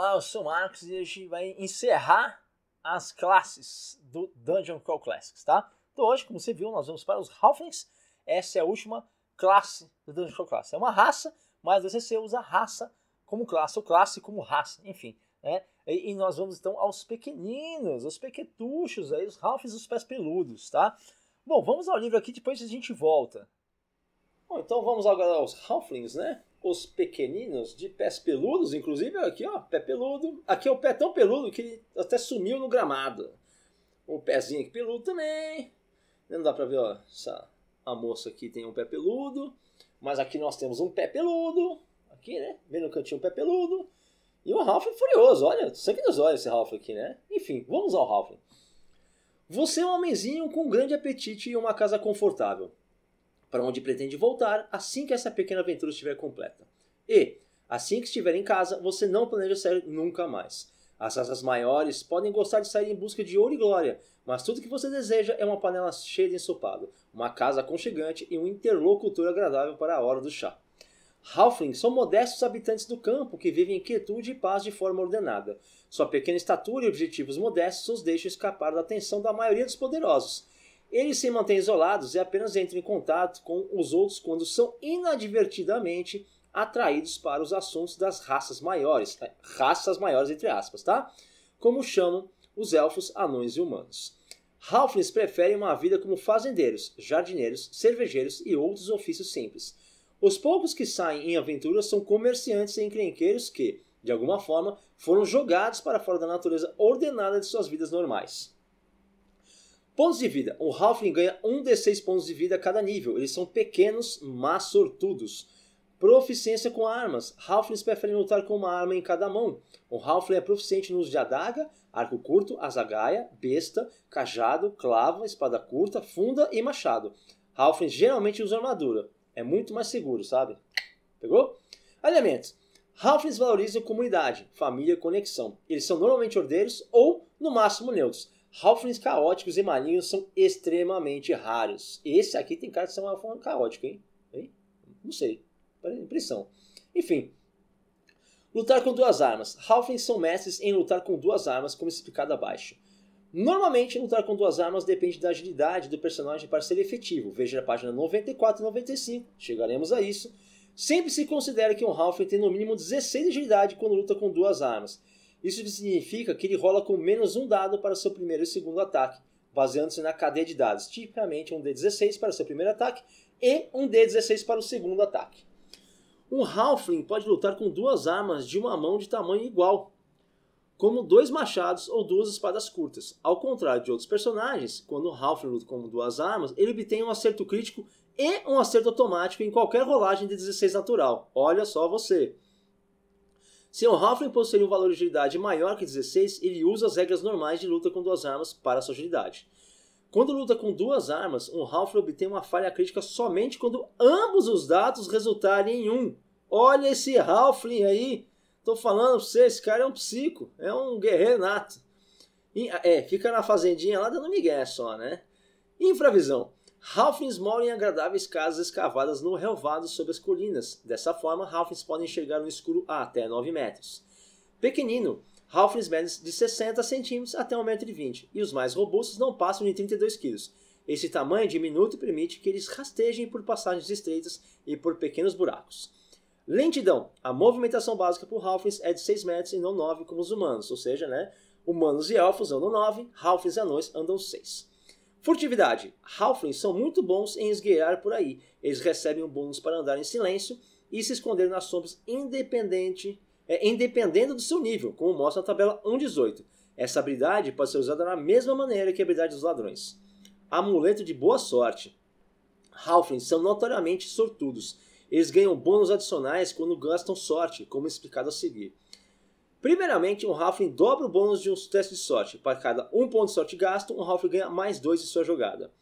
Olá, eu sou o Marcos e a gente vai encerrar as classes do Dungeon Crawl Classics, tá? Então hoje, como você viu, nós vamos para os Halflings. Essa é a última classe do Dungeon Crawl Classics. É uma raça, mas você usa raça como classe, ou classe como raça, enfim. Né? E, nós vamos então aos pequeninos, os pequetuchos, aí, os Halflings os pés peludos, tá? Bom, vamos ao livro aqui, depois a gente volta. Bom, então vamos agora aos Halflings, né? os pequeninos, de pés peludos, inclusive aqui, ó, pé peludo. Aqui é o pé tão peludo que ele até sumiu no gramado. O pezinho aqui peludo também. Não dá pra ver, ó, essa, a moça aqui tem um pé peludo. Mas aqui nós temos um pé peludo. Aqui, né? Bem no cantinho um pé peludo. E o Ralph é furioso, olha, sangue nos olhos esse Ralph aqui, né? Enfim, vamos ao Ralph. Você é um homenzinho com um grande apetite e uma casa confortável para onde pretende voltar assim que essa pequena aventura estiver completa. E, assim que estiver em casa, você não planeja sair nunca mais. As asas maiores podem gostar de sair em busca de ouro e glória, mas tudo que você deseja é uma panela cheia de ensopado, uma casa aconchegante e um interlocutor agradável para a hora do chá. Halflings são modestos habitantes do campo que vivem em quietude e paz de forma ordenada. Sua pequena estatura e objetivos modestos os deixam escapar da atenção da maioria dos poderosos, eles se mantêm isolados e apenas entram em contato com os outros quando são inadvertidamente atraídos para os assuntos das raças maiores, eh, raças maiores entre aspas, tá? Como chamam os elfos, anões e humanos. Halflings preferem uma vida como fazendeiros, jardineiros, cervejeiros e outros ofícios simples. Os poucos que saem em aventuras são comerciantes e encrenqueiros que, de alguma forma, foram jogados para fora da natureza ordenada de suas vidas normais. Pontos de vida. O Halfling ganha 1 de 6 pontos de vida a cada nível. Eles são pequenos, mas sortudos. Proficiência com armas. Halflings preferem lutar com uma arma em cada mão. O Halfling é proficiente no uso de adaga, arco curto, azagaia, besta, cajado, clava, espada curta, funda e machado. Halflings geralmente usam armadura. É muito mais seguro, sabe? Pegou? Alimentos. Halflings valorizam comunidade, família e conexão. Eles são normalmente ordeiros ou, no máximo, neutros. Halflings caóticos e malignos são extremamente raros. Esse aqui tem cara de ser um Halfling caótico, hein? hein? Não sei. Impressão. Enfim. Lutar com duas armas. Halflings são mestres em lutar com duas armas, como explicado abaixo. Normalmente, lutar com duas armas depende da agilidade do personagem para ser efetivo. Veja a página 94 e 95, chegaremos a isso. Sempre se considera que um Halfling tem no mínimo 16 de agilidade quando luta com duas armas. Isso significa que ele rola com menos um dado para seu primeiro e segundo ataque, baseando-se na cadeia de dados, tipicamente um D16 para seu primeiro ataque e um D16 para o segundo ataque. Um Halfling pode lutar com duas armas de uma mão de tamanho igual, como dois machados ou duas espadas curtas. Ao contrário de outros personagens, quando o Halfling luta com duas armas, ele obtém um acerto crítico e um acerto automático em qualquer rolagem de 16 natural. Olha só você! Se um Halfling possuir um valor de agilidade maior que 16, ele usa as regras normais de luta com duas armas para sua agilidade. Quando luta com duas armas, um Halfling obtém uma falha crítica somente quando ambos os dados resultarem em um. Olha esse Halfling aí! Tô falando pra você, esse cara é um psico, é um guerreiro nato. é, fica na fazendinha lá dando migué só, né? Infravisão. Halflings moram em agradáveis casas escavadas no relvado sob as colinas. Dessa forma, Halflings podem enxergar no escuro a até 9 metros. Pequenino, Halflings medem de 60 centímetros até 1,20m e os mais robustos não passam de 32 kg. Esse tamanho diminuto permite que eles rastejem por passagens estreitas e por pequenos buracos. Lentidão. A movimentação básica por Halflings é de 6 metros e não 9 como os humanos, ou seja, né, humanos e elfos andam 9, Halflings e anões andam 6. Furtividade. Halflings são muito bons em esgueirar por aí. Eles recebem um bônus para andar em silêncio e se esconder nas sombras independente, é, independendo do seu nível, como mostra a tabela 1.18. Essa habilidade pode ser usada da mesma maneira que a habilidade dos ladrões. Amuleto de boa sorte. Halflings são notoriamente sortudos. Eles ganham bônus adicionais quando gastam sorte, como explicado a seguir. Primeiramente, um Halfling dobra o bônus de um teste de sorte. Para cada um ponto de sorte gasto, um Halfling ganha mais dois de sua jogada.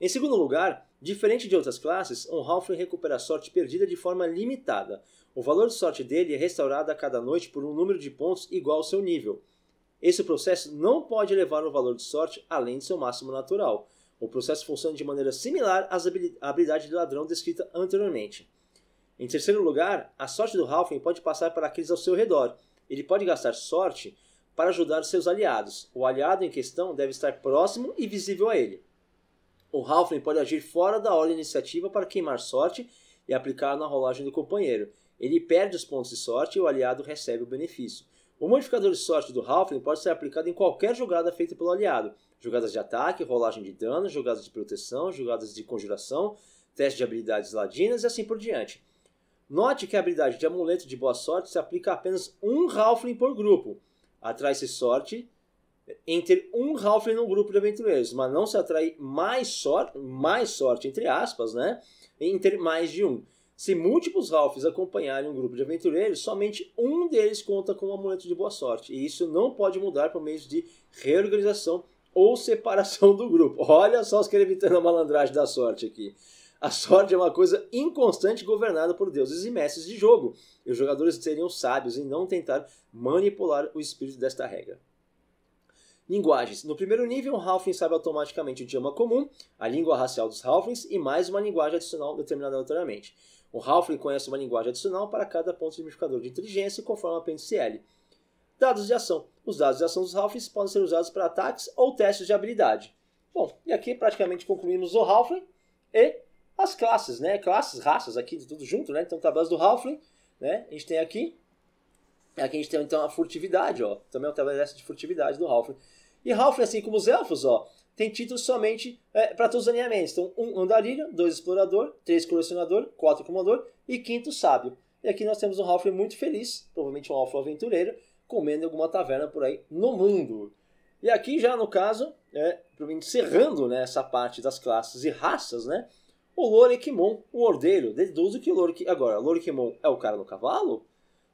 Em segundo lugar, diferente de outras classes, um Halfling recupera a sorte perdida de forma limitada. O valor de sorte dele é restaurado a cada noite por um número de pontos igual ao seu nível. Esse processo não pode levar o valor de sorte além de seu máximo natural. O processo funciona de maneira similar às habilidades de ladrão descrita anteriormente. Em terceiro lugar, a sorte do Halfling pode passar para aqueles ao seu redor, ele pode gastar sorte para ajudar seus aliados. O aliado em questão deve estar próximo e visível a ele. O Halfling pode agir fora da ordem iniciativa para queimar sorte e aplicar na rolagem do companheiro. Ele perde os pontos de sorte e o aliado recebe o benefício. O modificador de sorte do Halfling pode ser aplicado em qualquer jogada feita pelo aliado: jogadas de ataque, rolagem de dano, jogadas de proteção, jogadas de conjuração, teste de habilidades ladinas e assim por diante. Note que a habilidade de amuleto de boa sorte se aplica a apenas um Halfling por grupo. Atrai-se sorte entre um Halfling no grupo de aventureiros, mas não se atrai mais sorte, mais sorte entre aspas, né? Entre mais de um. Se múltiplos Ralphs acompanharem um grupo de aventureiros, somente um deles conta com um amuleto de boa sorte. E isso não pode mudar por meio de reorganização ou separação do grupo. Olha só os que evitando a malandragem da sorte aqui. A sorte é uma coisa inconstante governada por deuses e mestres de jogo, e os jogadores seriam sábios em não tentar manipular o espírito desta regra. Linguagens. No primeiro nível, um Halfling sabe automaticamente o idioma comum, a língua racial dos Halflings e mais uma linguagem adicional determinada aleatoriamente. O Halfling conhece uma linguagem adicional para cada ponto de unificador de inteligência, conforme a apêndice L. Dados de ação. Os dados de ação dos Halflings podem ser usados para ataques ou testes de habilidade. Bom, e aqui praticamente concluímos o Halfling e as classes, né? Classes, raças aqui, de tudo junto, né? Então, tabelas do Halfling, né? A gente tem aqui. Aqui a gente tem, então, a furtividade, ó. Também é uma tabela de furtividade do Halfling. E Halfling, assim como os elfos, ó, tem títulos somente é, para todos os alinhamentos. Então, um andarilho, dois explorador, três colecionador, quatro comandador e quinto sábio. E aqui nós temos um Halfling muito feliz, provavelmente um Halfling aventureiro, comendo em alguma taverna por aí no mundo. E aqui já, no caso, é, encerrando né, essa parte das classes e raças, né? o Lorequimon, o ordeiro, deduzo que o Lorequimon... Agora, Lorequimon é o cara no cavalo?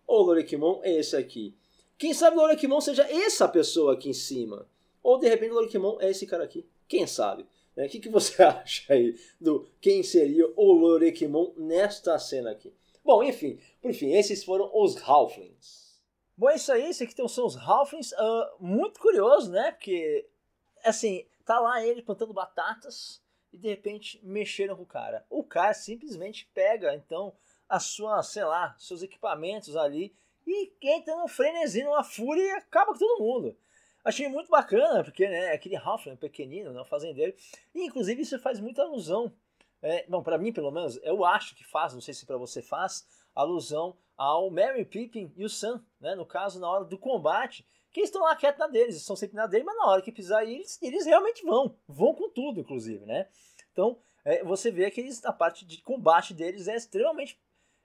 Ou o Lorequimon é esse aqui? Quem sabe o Lorequimon seja essa pessoa aqui em cima? Ou, de repente, o Lorequimon é esse cara aqui? Quem sabe? Né? O que, que você acha aí do quem seria o Lorequimon nesta cena aqui? Bom, enfim, por fim, esses foram os Halflings. Bom, é isso aí, esses aqui são os Halflings. Uh, muito curioso, né? Porque, assim, tá lá ele plantando batatas e de repente mexeram com o cara. O cara simplesmente pega, então, a sua, sei lá, seus equipamentos ali e entra no frenesi, numa fúria e acaba com todo mundo. Achei muito bacana, porque né, aquele Ralph é pequenino, né, fazendeiro, e inclusive isso faz muita alusão. É, bom, para mim, pelo menos, eu acho que faz, não sei se para você faz, alusão ao Mary, Pippin e o Sam, né? No caso, na hora do combate, que estão lá quietos na deles, estão sempre na dele, mas na hora que pisar eles, eles realmente vão, vão com tudo, inclusive, né? Então, é, você vê que eles, a parte de combate deles é extremamente,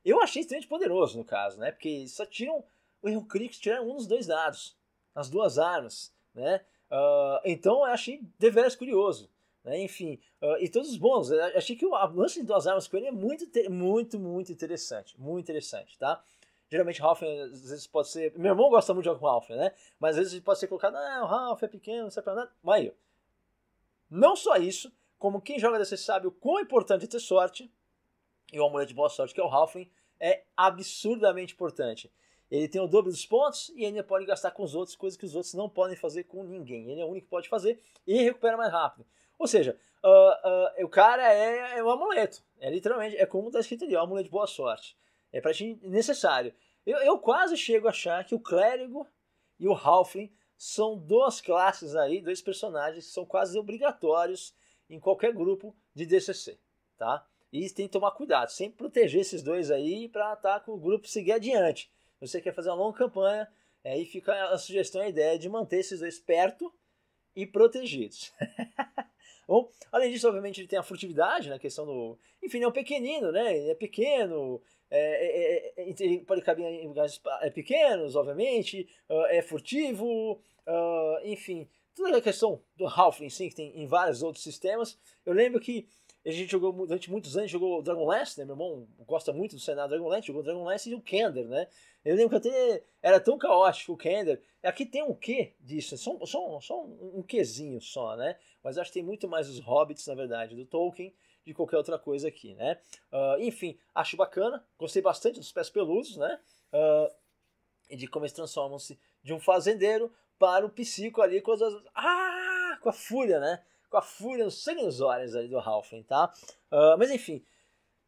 eu achei extremamente poderoso no caso, né? Porque só tiram, o Heroclix tiraram um dos dois dados, as duas armas, né? Uh, então, eu achei deveras curioso. Né? Enfim, uh, e todos bons. Eu achei que o lance de duas armas com ele é muito, muito, muito interessante. Muito interessante, tá? Geralmente Ralph eh, às vezes pode ser. Meu irmão gosta muito de jogar com Ralph, né? Mas às vezes pode ser colocado, ah, o Ralph é pequeno, não serve pra nada. Mas aí, não só isso, como quem joga DC sabe o quão importante é ter sorte, e o amuleto de boa sorte, que é o Ralph é absurdamente importante. Ele tem o dobro dos pontos e ainda pode gastar com os outros, coisas que os outros não podem fazer com ninguém. Ele é o único que pode fazer e recupera mais rápido. Ou seja, uh, uh, o cara é, é um amuleto. É literalmente, é como tá escrito ali, é um amuleto de boa sorte. É pra ti necessário. Eu, eu quase chego a achar que o clérigo e o halfling são duas classes aí, dois personagens que são quase obrigatórios em qualquer grupo de DCC, tá? E tem que tomar cuidado, sempre proteger esses dois aí para tá, o grupo seguir adiante. Você quer fazer uma longa campanha, aí fica a sugestão, a ideia de manter esses dois perto e protegidos. Bom, além disso, obviamente, ele tem a furtividade, na né? questão do. Enfim, ele é um pequenino, né? Ele é pequeno, é, é, é, ele pode caber em lugares é, pequenos, obviamente, uh, é furtivo, uh, enfim. Toda a questão do Halfling, sim, que tem em vários outros sistemas. Eu lembro que a gente jogou durante muitos anos, jogou Dragonlance, né? Meu irmão gosta muito do cenário Dragonlance, jogou Dragonlance e o Kender, né? Eu lembro que até era tão caótico o Kender. Aqui tem um quê disso, só, só, só um, um quezinho só, né? Mas acho que tem muito mais os hobbits, na verdade, do Tolkien de qualquer outra coisa aqui, né? Uh, enfim, acho bacana, gostei bastante dos pés peludos, né? Uh, e de como eles transformam-se de um fazendeiro para o psico ali com as. Ah! Com a fúria, né? com a fúria, no sangue nos olhos ali do Halfling, tá? Uh, mas enfim,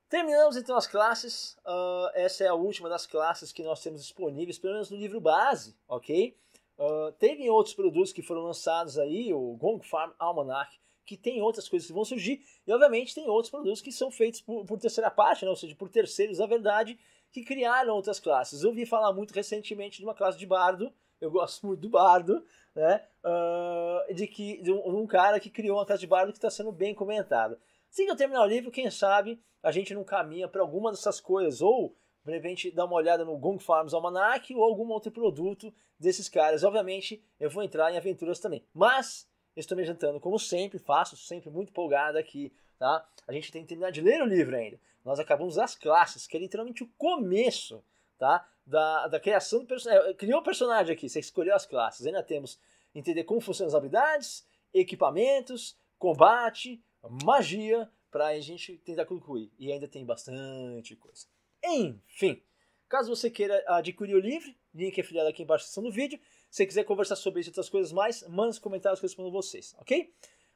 terminamos então as classes. Uh, essa é a última das classes que nós temos disponíveis, pelo menos no livro base, ok? Uh, teve outros produtos que foram lançados aí, o Gong Farm Almanac, que tem outras coisas que vão surgir, e obviamente tem outros produtos que são feitos por, por terceira parte, né? ou seja, por terceiros, na verdade, que criaram outras classes. Eu ouvi falar muito recentemente de uma classe de bardo, eu gosto muito do Bardo, né? Uh, de que de um, um, cara que criou uma casa de Bardo que está sendo bem comentado. Assim que eu terminar o livro, quem sabe a gente não caminha para alguma dessas coisas, ou de repente dá uma olhada no Gong Farms Almanac ou algum outro produto desses caras. Obviamente, eu vou entrar em aventuras também. Mas estou me jantando, como sempre, faço, sempre muito empolgado aqui, tá? A gente tem que terminar de ler o livro ainda. Nós acabamos as classes, que é literalmente o começo, tá? da, da criação do personagem. É, criou o personagem aqui, você escolheu as classes. Ainda temos entender como funcionam as habilidades, equipamentos, combate, magia, para a gente tentar concluir. E ainda tem bastante coisa. Enfim, caso você queira adquirir o livro, link é filiado aqui embaixo na descrição do vídeo. Se quiser conversar sobre isso e outras coisas mais, manda os comentários que eu respondo vocês, ok?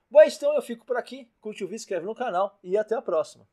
Bom, então eu fico por aqui. Curte o vídeo, inscreve no canal e até a próxima.